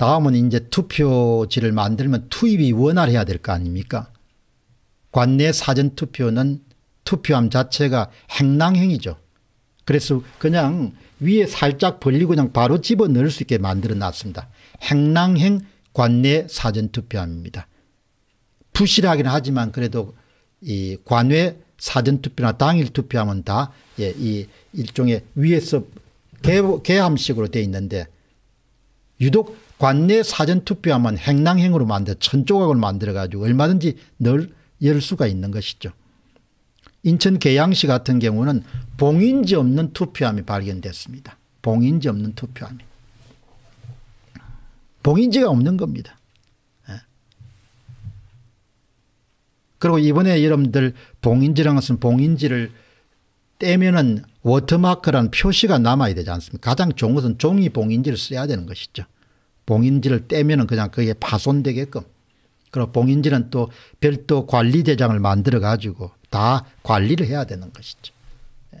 다음은 이제 투표지를 만들면 투입이 원활해야 될 거 아닙니까? 관내 사전투표는 투표함 자체가 행랑행이죠. 그래서 그냥 위에 살짝 벌리고 그냥 바로 집어넣을 수 있게 만들어 놨습니다. 행랑행 관내 사전투표함입니다. 부실하긴 하지만 그래도 이 관외 사전투표나 당일투표함은 다이 예, 일종의 위에서 개, 함식으로돼 있는데 유독 관내 사전투표하면 행랑행으로 만들 천조각을 만들어가지고 얼마든지 늘 열 수가 있는 것이죠. 인천 계양시 같은 경우는 봉인지 없는 투표함이 발견됐습니다. 봉인지 없는 투표함이. 봉인지가 없는 겁니다. 예. 그리고 이번에 여러분들 봉인지라는 것은 봉인지를 떼면은 워터마크라는 표시가 남아야 되지 않습니까? 가장 좋은 것은 종이 봉인지를 써야 되는 것이죠. 봉인지를 떼면 그냥 그게 파손되게끔 그리고 봉인지는 또 별도 관리대장을 만들어 가지고 다 관리를 해야 되는 것이죠. 예.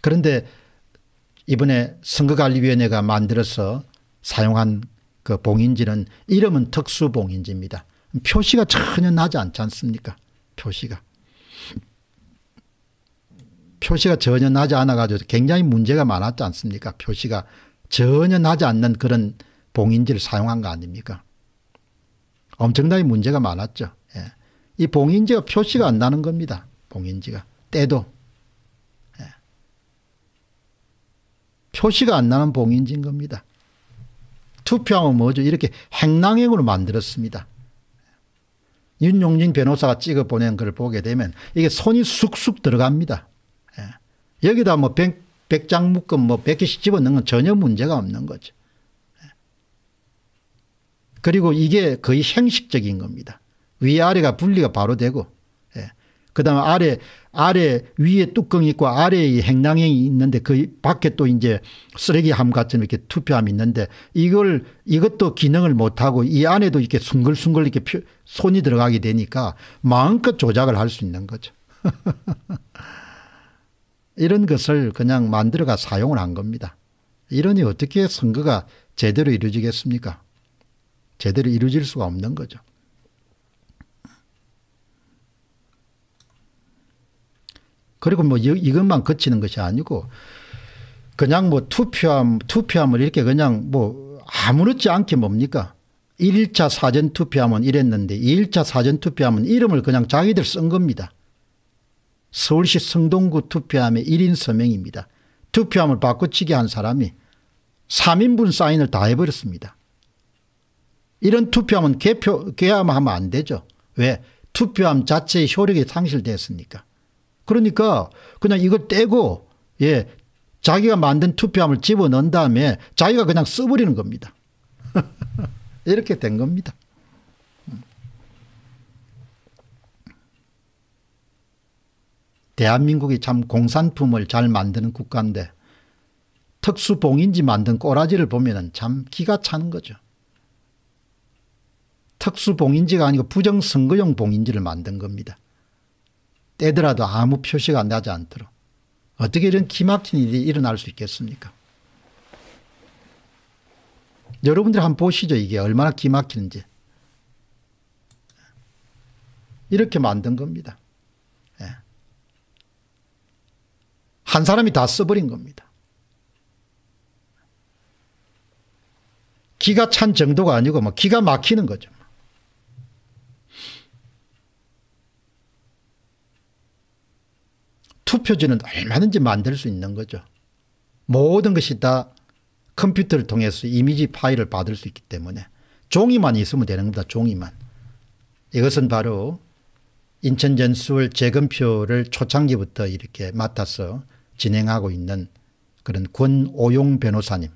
그런데 이번에 선거관리위원회가 만들어서 사용한 그 봉인지는 이름은 특수봉인지입니다. 표시가 전혀 나지 않지 않습니까? 표시가. 표시가 전혀 나지 않아가지고 굉장히 문제가 많았지 않습니까? 표시가 전혀 나지 않는 그런 봉인지를 사용한 거 아닙니까? 엄청나게 문제가 많았죠. 예. 이 봉인지가 표시가 안 나는 겁니다. 봉인지가. 때도. 예. 표시가 안 나는 봉인지인 겁니다. 투표하면 뭐죠? 이렇게 행랑행으로 만들었습니다. 예. 윤용진 변호사가 찍어 보낸 글 보게 되면 이게 손이 쑥쑥 들어갑니다. 예. 여기다 뭐 100장 묶음 뭐 100개씩 집어넣는 건 전혀 문제가 없는 거죠. 예. 그리고 이게 거의 형식적인 겁니다. 위아래가 분리가 바로 되고 예. 그다음에 아래 아래 위에 뚜껑이 있고 아래에 행랑이 있는데 그 밖에 또 이제 쓰레기함 같은 이렇게 투표함이 있는데 이걸 이것도 기능을 못하고 이 안에도 이렇게 숭글숭글 이렇게 손이 들어가게 되니까 마음껏 조작을 할 수 있는 거죠. 이런 것을 그냥 만들어가 사용을 한 겁니다. 이러니 어떻게 선거가 제대로 이루어지겠습니까? 제대로 이루어질 수가 없는 거죠. 그리고 뭐 이것만 거치는 것이 아니고 그냥 뭐 투표함, 투표함을 이렇게 그냥 뭐 아무렇지 않게 뭡니까? 1차 사전투표함은 이랬는데 2차 사전투표함은 이름을 그냥 자기들 쓴 겁니다. 서울시 성동구 투표함의 1인 서명입니다. 투표함을 바꿔치기 한 사람이 3인분 사인을 다 해버렸습니다. 이런 투표함은 개표, 개함하면 안 되죠. 왜? 투표함 자체의 효력이 상실됐으니까. 그러니까 그냥 이걸 떼고 예 자기가 만든 투표함을 집어넣은 다음에 자기가 그냥 써버리는 겁니다. 이렇게 된 겁니다. 대한민국이 참 공산품을 잘 만드는 국가인데 특수봉인지 만든 꼬라지를 보면 참 기가 차는 거죠. 특수봉인지가 아니고 부정선거용 봉인지를 만든 겁니다. 떼더라도 아무 표시가 나지 않도록. 어떻게 이런 기막힌 일이 일어날 수 있겠습니까? 여러분들 한번 보시죠. 이게 얼마나 기막히는지. 이렇게 만든 겁니다. 한 사람이 다 써버린 겁니다. 기가 찬 정도가 아니고 막 뭐 기가 막히는 거죠. 투표지는 얼마든지 만들 수 있는 거죠. 모든 것이 다 컴퓨터를 통해서 이미지 파일을 받을 수 있기 때문에 종이만 있으면 되는 겁니다. 종이만. 이것은 바로 인천전수 재검표를 초창기부터 이렇게 맡아서 진행하고 있는 그런 권오용 변호사님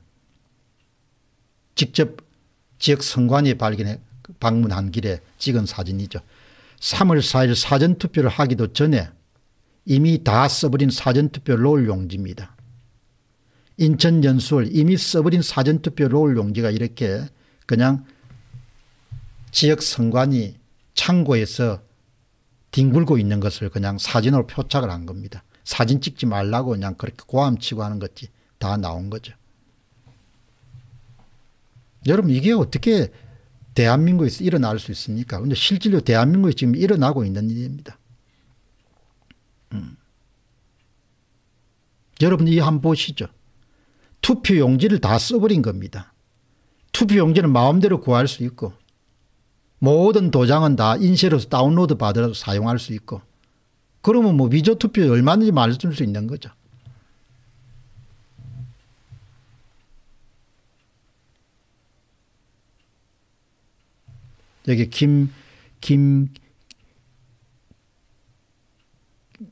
직접 지역 선관위 발견해 방문한 길에 찍은 사진이죠. 3월 4일 사전투표를 하기도 전에 이미 다 써버린 사전투표 롤 용지입니다. 인천 연수월 이미 써버린 사전투표 롤 용지가 이렇게 그냥 지역 선관위 창고에서 뒹굴고 있는 것을 그냥 사진으로 표착을 한 겁니다. 사진 찍지 말라고 그냥 그렇게 고함치고 하는 것이 다 나온 거죠. 여러분 이게 어떻게 대한민국에서 일어날 수 있습니까? 근데 실제로 대한민국에 지금 일어나고 있는 일입니다. 음. 여러분 이한 보시죠. 투표 용지를 다 써버린 겁니다. 투표 용지는 마음대로 구할 수 있고 모든 도장은 다인쇄로 다운로드 받아서 사용할 수 있고 그러면 뭐 위조 투표 얼마든지 말해줄 수 있는 거죠. 여기 김, 김,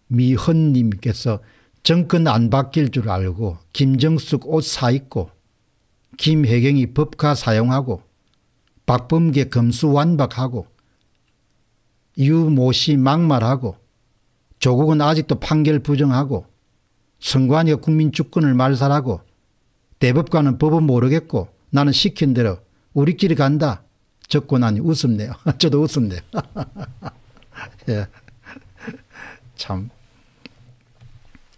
미헌님께서 정권 안 바뀔 줄 알고 김정숙 옷 사 입고 김혜경이 법카 사용하고 박범계 검수 완박하고 유모씨 막말하고 조국은 아직도 판결 부정하고 선관위가 국민 주권을 말살하고 대법관은 법은 모르겠고 나는 시킨 대로 우리끼리 간다. 적고 나니 웃음네요. 저도 웃음네요. 예. 참.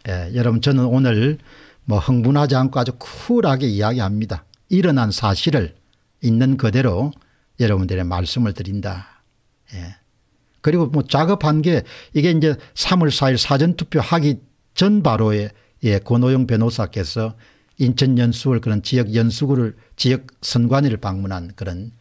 예, 여러분 저는 오늘 뭐 흥분하지 않고 아주 쿨하게 이야기합니다. 일어난 사실을 있는 그대로 여러분들의 말씀을 드린다. 예. 그리고 뭐 작업한 게 이게 이제 3월 4일 사전투표 하기 전 바로에 예, 권오영 변호사께서 인천 연수을 그런 지역 연수구를 지역 선관위를 방문한 그런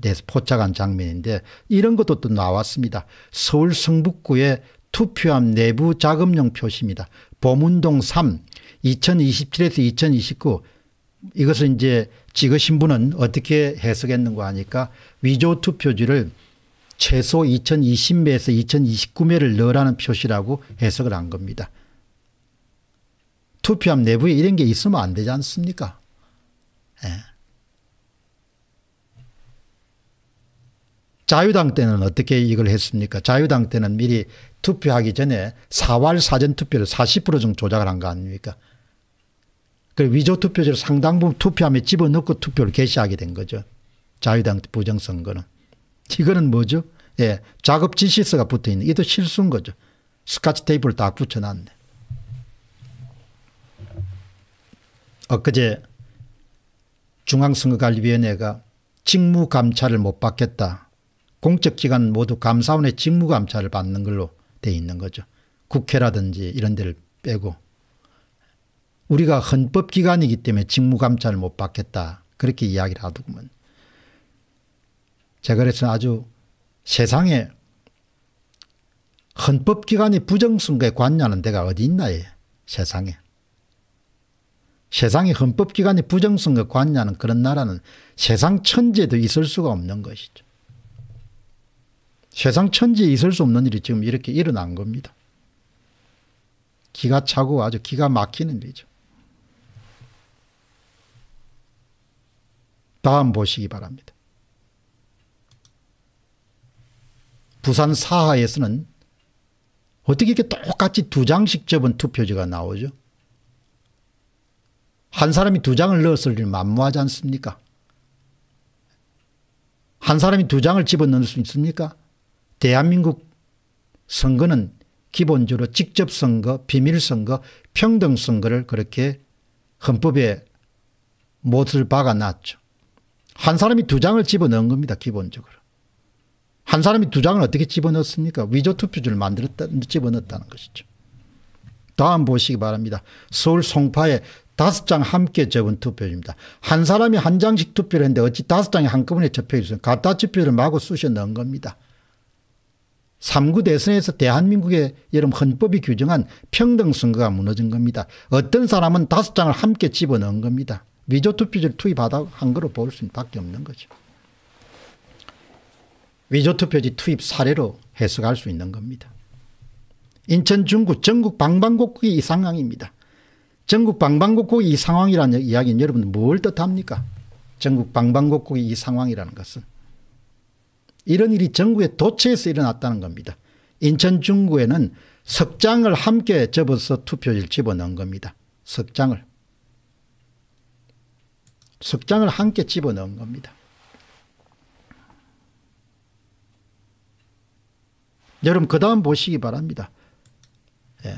데서 포착한 장면인데 이런 것도 또 나왔습니다. 서울 성북구의 투표함 내부 자금용 표시입니다. 보문동 3 2027에서 2029 이것을 이제 찍으신 분은 어떻게 해석했는가 하니까 위조 투표지를 최소 2020매에서 2029매를 넣으라는 표시라고 해석을 한 겁니다. 투표함 내부에 이런 게 있으면 안 되지 않습니까? 예. 자유당 때는 어떻게 이걸 했습니까? 자유당 때는 미리 투표하기 전에 사활 사전 투표를 40% 정도 조작을 한 거 아닙니까? 그 위조 투표제를 상당 부분 투표함에 집어넣고 투표를 개시하게 된 거죠. 자유당 부정선거는. 이거는 뭐죠? 예, 작업 지시서가 붙어 있는 이도 실수인 거죠. 스카치 테이프를 딱 붙여놨네. 엊그제 중앙선거관리위원회가 직무감찰을 못 받겠다. 공적기관 모두 감사원의 직무감찰을 받는 걸로 돼 있는 거죠. 국회라든지 이런 데를 빼고 우리가 헌법기관이기 때문에 직무감찰을 못 받겠다. 그렇게 이야기를 하더구먼. 제가 그래서 아주 세상에 헌법기관이 부정선거에 관여하는 데가 어디 있나요? 세상에. 세상에 헌법기관이 부정선거에 관여하는 그런 나라는 세상 천지에도 있을 수가 없는 것이죠. 세상 천지에 있을 수 없는 일이 지금 이렇게 일어난 겁니다. 기가 차고 아주 기가 막히는 일이죠. 다음 보시기 바랍니다. 부산 사하에서는 어떻게 이렇게 똑같이 두 장씩 접은 투표지가 나오죠? 한 사람이 두 장을 넣었을 일 만무하지 않습니까? 한 사람이 두 장을 집어넣을 수 있습니까? 대한민국 선거는 기본적으로 직접선거, 비밀선거, 평등선거를 그렇게 헌법에 못을 박아놨죠. 한 사람이 두 장을 집어넣은 겁니다. 기본적으로. 한 사람이 두 장을 어떻게 집어넣습니까? 위조 투표지를 만들었다, 집어넣었다는 것이죠. 다음 보시기 바랍니다. 서울 송파에 다섯 장 함께 접은 투표입니다. 한 사람이 한 장씩 투표를 했는데 어찌 다섯 장이 한꺼번에 접혀있어요. 갖다 투표를 마구 쑤셔 넣은 겁니다. 3구 대선에서 대한민국의 여름 헌법이 규정한 평등선거가 무너진 겁니다. 어떤 사람은 다섯 장을 함께 집어넣은 겁니다. 위조투표지를 투입한 하다 거로 볼 수밖에 없는 거죠. 위조투표지 투입 사례로 해석할 수 있는 겁니다. 인천 중구 전국 방방곡곡이 이 상황입니다. 전국 방방곡곡이 이 상황이라는 이야기는 여러분 뭘 뜻합니까? 전국 방방곡곡이 이 상황이라는 것은 이런 일이 전국의 도처에서 일어났다는 겁니다. 인천 중구에는 석장을 함께 접어서 투표지를 집어넣은 겁니다. 석장을. 석장을 함께 집어넣은 겁니다. 여러분 그 다음 보시기 바랍니다. 예.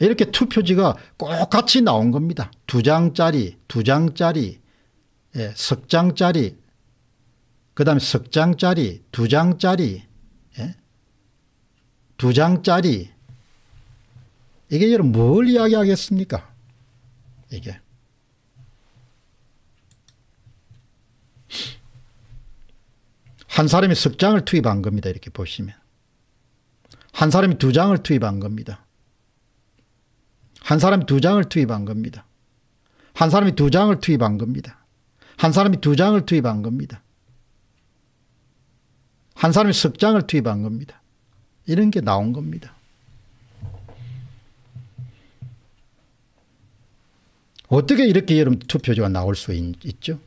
이렇게 투표지가 꼭 같이 나온 겁니다. 두 장짜리, 두 장짜리, 예, 석 장짜리, 그 다음에 석 장짜리, 두 장짜리, 예? 두 장짜리. 이게 여러분 뭘 이야기하겠습니까? 이게. 한 사람이 석 장을 투입한 겁니다. 이렇게 보시면. 한 사람이 두 장을 투입한 겁니다. 한 사람이 두 장을 투입한 겁니다. 한 사람이 두 장을 투입한 겁니다. 한 사람이 두 장을 투입한 겁니다. 한 사람이 석 장을 투입한 겁니다. 이런 게 나온 겁니다. 어떻게 이렇게 여러분 투표지가 나올 수 있, 죠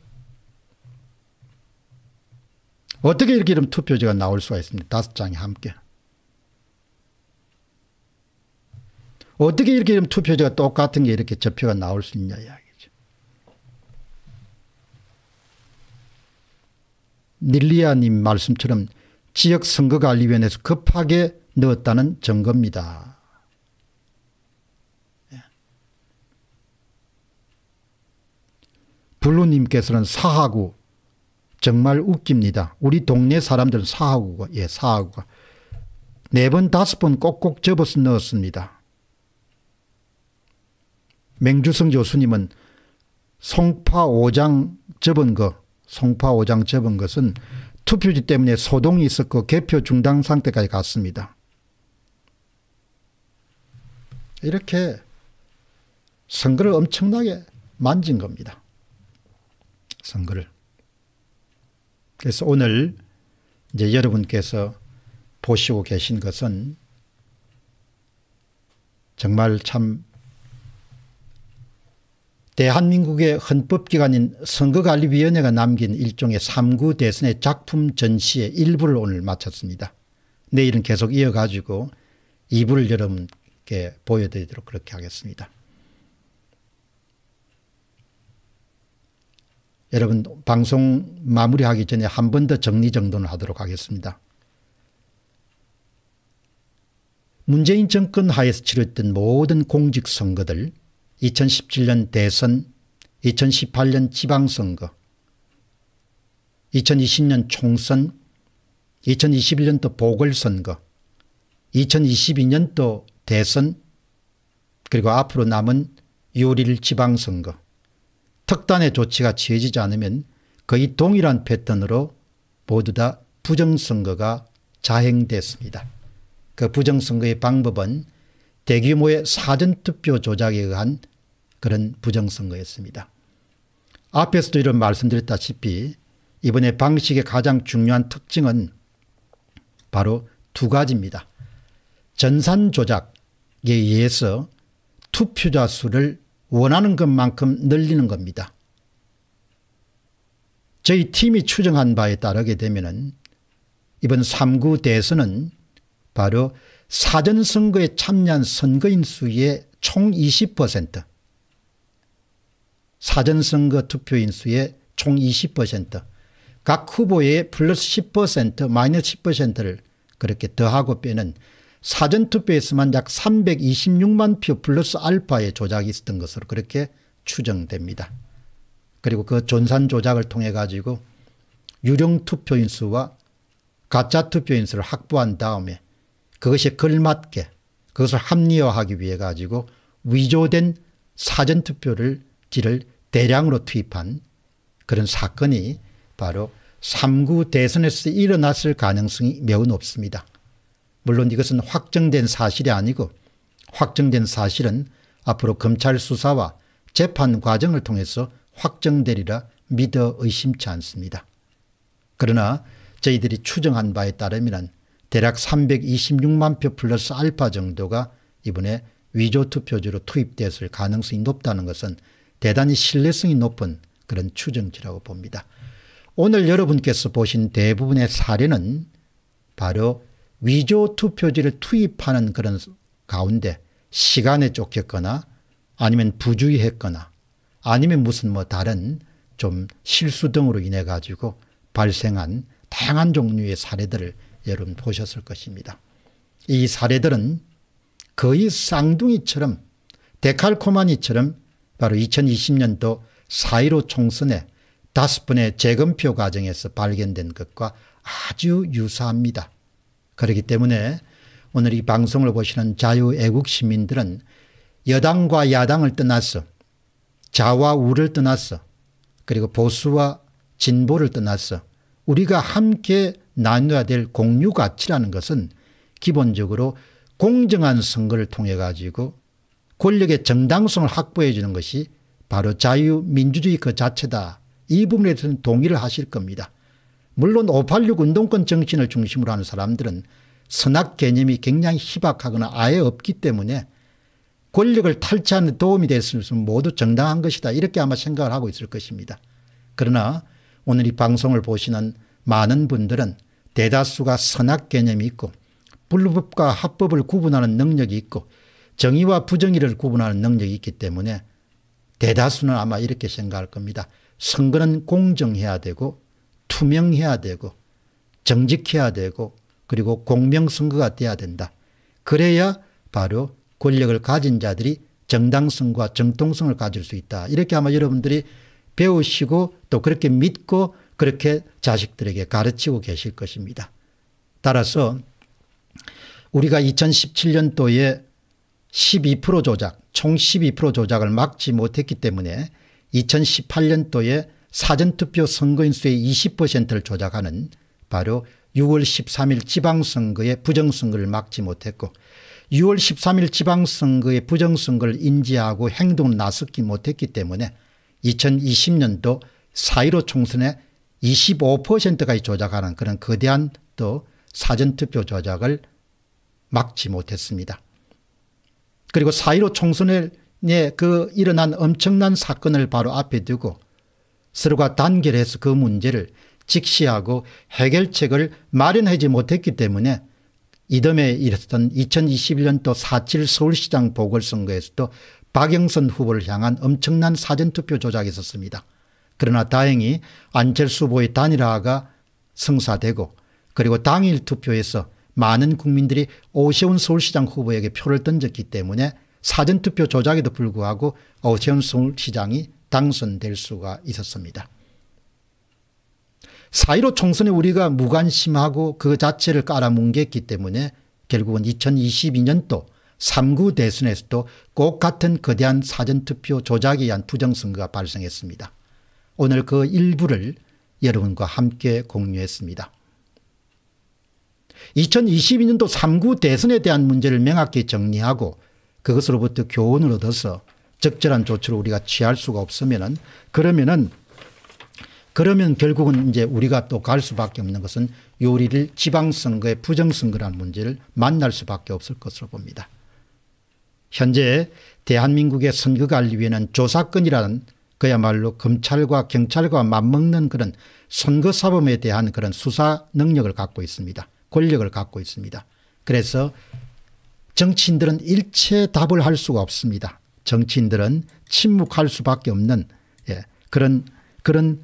어떻게 이렇게 이런 투표지가 나올 수가 있습니까? 다섯 장이 함께. 어떻게 이렇게 이런 투표지가 똑같은 게 이렇게 저표가 나올 수 있냐 이야기죠. 닐리아님 말씀처럼 지역선거관리위원회에서 급하게 넣었다는 증거입니다. 예. 블루님께서는 사하구 정말 웃깁니다. 우리 동네 사람들은 사하고가예사하고가네 번 다섯 번 꼭꼭 접어서 넣었습니다. 맹주성 교수님은 송파 5장 접은 거 송파 5장 접은 것은 투표지 때문에 소동이 있었고 그 개표 중단 상태까지 갔습니다. 이렇게 선거를 엄청나게 만진 겁니다. 선거를. 그래서 오늘 이제 여러분께서 보시고 계신 것은 정말 참 대한민국의 헌법기관인 선거관리위원회가 남긴 일종의 3구 대선의 작품 전시의 일부를 오늘 마쳤습니다. 내일은 계속 이어가지고 2부를 여러분께 보여드리도록 그렇게 하겠습니다. 여러분 방송 마무리하기 전에 한 번 더 정리정돈을 하도록 하겠습니다. 문재인 정권 하에서 치렀던 모든 공직선거들 2017년 대선 2018년 지방선거 2020년 총선 2021년도 보궐선거 2022년도 대선 그리고 앞으로 남은 6 1 지방선거 특단의 조치가 취해지지 않으면 거의 동일한 패턴으로 모두 다 부정선거가 자행됐습니다. 그 부정선거의 방법은 대규모의 사전투표 조작에 의한 그런 부정선거였습니다. 앞에서도 이런 말씀드렸다시피 이번에 방식의 가장 중요한 특징은 바로 두 가지입니다. 전산 조작에 의해서 투표자 수를 원하는 것만큼 늘리는 겁니다. 저희 팀이 추정한 바에 따르게 되면 이번 3구 대선은 바로 사전선거에 참여한 선거인 수의 총20% 사전선거 투표인 수의 총 20%각 후보의 플러스 10% 마이너스 10%를 그렇게 더하고 빼는 사전투표에서만 약 326만 표 플러스 알파의 조작이 있었던 것으로 그렇게 추정됩니다. 그리고 그 존산 조작을 통해 가지고 유령 투표인 수와 가짜 투표인 수를 확보한 다음에 그것이 걸맞게 그것을 합리화하기 위해 가지고 위조된 사전투표를 지를 대량으로 투입한 그런 사건이 바로 3구 대선에서 일어났을 가능성이 매우 높습니다. 물론 이것은 확정된 사실이 아니고 확정된 사실은 앞으로 검찰 수사와 재판 과정을 통해서 확정되리라 믿어 의심치 않습니다. 그러나 저희들이 추정한 바에 따르면 대략 326만 표 플러스 알파 정도가 이번에 위조 투표지로 투입됐을 가능성이 높다는 것은 대단히 신뢰성이 높은 그런 추정치라고 봅니다. 오늘 여러분께서 보신 대부분의 사례는 바로 위조 투표지를 투입하는 그런 가운데 시간에 쫓겼거나 아니면 부주의했거나 아니면 무슨 뭐 다른 좀 실수 등으로 인해 가지고 발생한 다양한 종류의 사례들을 여러분 보셨을 것입니다. 이 사례들은 거의 쌍둥이처럼 데칼코마니처럼 바로 2020년도 4.15 총선에 다섯 분의 재검표 과정에서 발견된 것과 아주 유사합니다. 그렇기 때문에 오늘 이 방송을 보시는 자유애국 시민들은 여당과 야당을 떠났어자와 우를 떠났어 그리고 보수와 진보를 떠났어 우리가 함께 나누어야될 공유 가치라는 것은 기본적으로 공정한 선거를 통해 가지고 권력의 정당성을 확보해 주는 것이 바로 자유민주주의 그 자체다. 이 부분에 대해서는 동의를 하실 겁니다. 물론 586 운동권 정신을 중심으로 하는 사람들은 선악 개념이 굉장히 희박하거나 아예 없기 때문에 권력을 탈취하는 도움이 됐으면 모두 정당한 것이다 이렇게 아마 생각을 하고 있을 것입니다. 그러나 오늘 이 방송을 보시는 많은 분들은 대다수가 선악 개념이 있고 불법과 합법을 구분하는 능력이 있고 정의와 부정의를 구분하는 능력이 있기 때문에 대다수는 아마 이렇게 생각할 겁니다. 선거는 공정해야 되고 투명해야 되고 정직해야 되고 그리고 공명선거가 돼야 된다. 그래야 바로 권력을 가진 자들이 정당성과 정통성을 가질 수 있다. 이렇게 아마 여러분들이 배우시고 또 그렇게 믿고 그렇게 자식들에게 가르치고 계실 것입니다. 따라서 우리가 2017년도에 12% 조작, 총 12% 조작을 막지 못했기 때문에 2018년도에 사전투표 선거인수의 20%를 조작하는 바로 6월 13일 지방선거의 부정선거를 막지 못했고 6월 13일 지방선거의 부정선거를 인지하고 행동을 나섰기 못했기 때문에 2020년도 4.15 총선에 25%까지 조작하는 그런 거대한 또 사전투표 조작을 막지 못했습니다. 그리고 4.15 총선에 그 일어난 엄청난 사건을 바로 앞에 두고 서로가 단결해서 그 문제를 직시하고 해결책을 마련하지 못했기 때문에 이듬해 일었던 2021년도 4.7 서울시장 보궐선거에서도 박영선 후보를 향한 엄청난 사전투표 조작이 있었습니다. 그러나 다행히 안철수 후보의 단일화가 성사되고 그리고 당일 투표에서 많은 국민들이 오세훈 서울시장 후보에게 표를 던졌기 때문에 사전투표 조작에도 불구하고 오세훈 서울시장이 당선될 수가 있었습니다. 사1로 총선에 우리가 무관심하고 그 자체를 깔아뭉갰기 때문에 결국은 2022년도 3구 대선에서도 꼭 같은 거대한 사전투표 조작에 의한 부정선거가 발생했습니다. 오늘 그 일부를 여러분과 함께 공유했습니다. 2022년도 3구 대선에 대한 문제를 명확히 정리하고 그것으로부터 교훈을 얻어서 적절한 조치를 우리가 취할 수가 없으면은 그러면은 그러면 결국은 이제 우리가 또 갈 수밖에 없는 것은 요리를 지방선거의 부정선거라는 문제를 만날 수밖에 없을 것으로 봅니다. 현재 대한민국의 선거관리위원회는 조사권이라는 그야말로 검찰과 경찰과 맞먹는 그런 선거사범에 대한 그런 수사 능력을 갖고 있습니다. 권력을 갖고 있습니다. 그래서 정치인들은 일체 답을 할 수가 없습니다. 정치인들은 침묵할 수밖에 없는 예, 그런 그런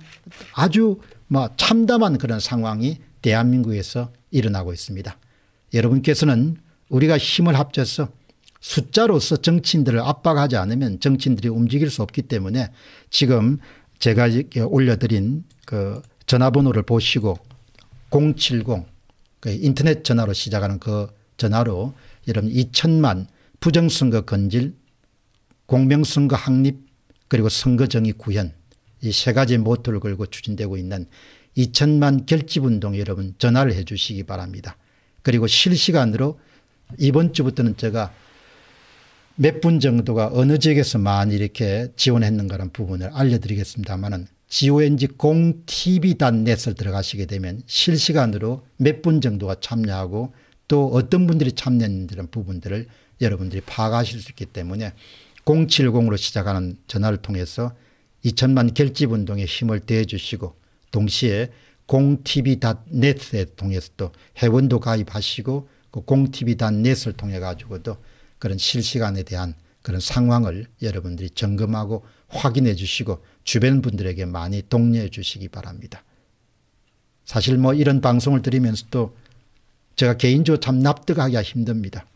아주 뭐 참담한 그런 상황이 대한민국에서 일어나고 있습니다. 여러분께서는 우리가 힘을 합쳐서 숫자로서 정치인들을 압박하지 않으면 정치인들이 움직일 수 없기 때문에 지금 제가 올려드린 그 전화번호를 보시고 070 그 인터넷 전화로 시작하는 그 전화로 여러분 2천만 부정선거 건질 공명선거 확립 그리고 선거정의 구현 이 세 가지 모토를 걸고 추진되고 있는 2천만 결집운동 여러분 전화를 해 주시기 바랍니다. 그리고 실시간으로 이번 주부터는 제가 몇 분 정도가 어느 지역에서 많이 이렇게 지원했는가라는 부분을 알려드리겠습니다만은 GONG t v n e t 을 들어가시게 되면 실시간으로 몇 분 정도가 참여하고 또 어떤 분들이 참여했는지라는 부분들을 여러분들이 파악하실 수 있기 때문에 070으로 시작하는 전화를 통해서 2천만 결집 운동에 힘을 대해 주시고 동시에 공TV.net에 통해서 또 회원도 가입하시고 그 공TV.net을 통해 가지고도 그런 실시간에 대한 그런 상황을 여러분들이 점검하고 확인해 주시고 주변 분들에게 많이 독려해 주시기 바랍니다. 사실 뭐 이런 방송을 들으면서도 제가 개인적으로 참 납득하기가 힘듭니다.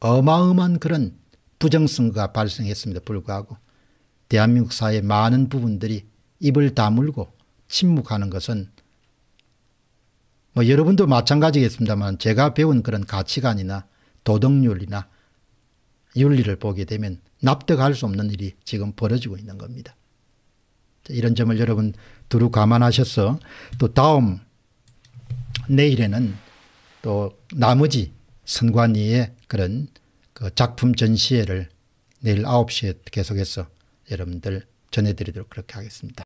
어마어마한 그런 부정선거가 발생했습니다 불구하고 대한민국 사회 의 많은 부분들이 입을 다물고 침묵하는 것은 뭐 여러분도 마찬가지겠습니다만 제가 배운 그런 가치관이나 도덕윤리나 윤리를 보게 되면 납득할 수 없는 일이 지금 벌어지고 있는 겁니다. 이런 점을 여러분 두루 감안하셔서 또 다음 내일에는 또 나머지 선관위의 그런 그 작품 전시회를 내일 9시에 계속해서 여러분들 전해드리도록 그렇게 하겠습니다.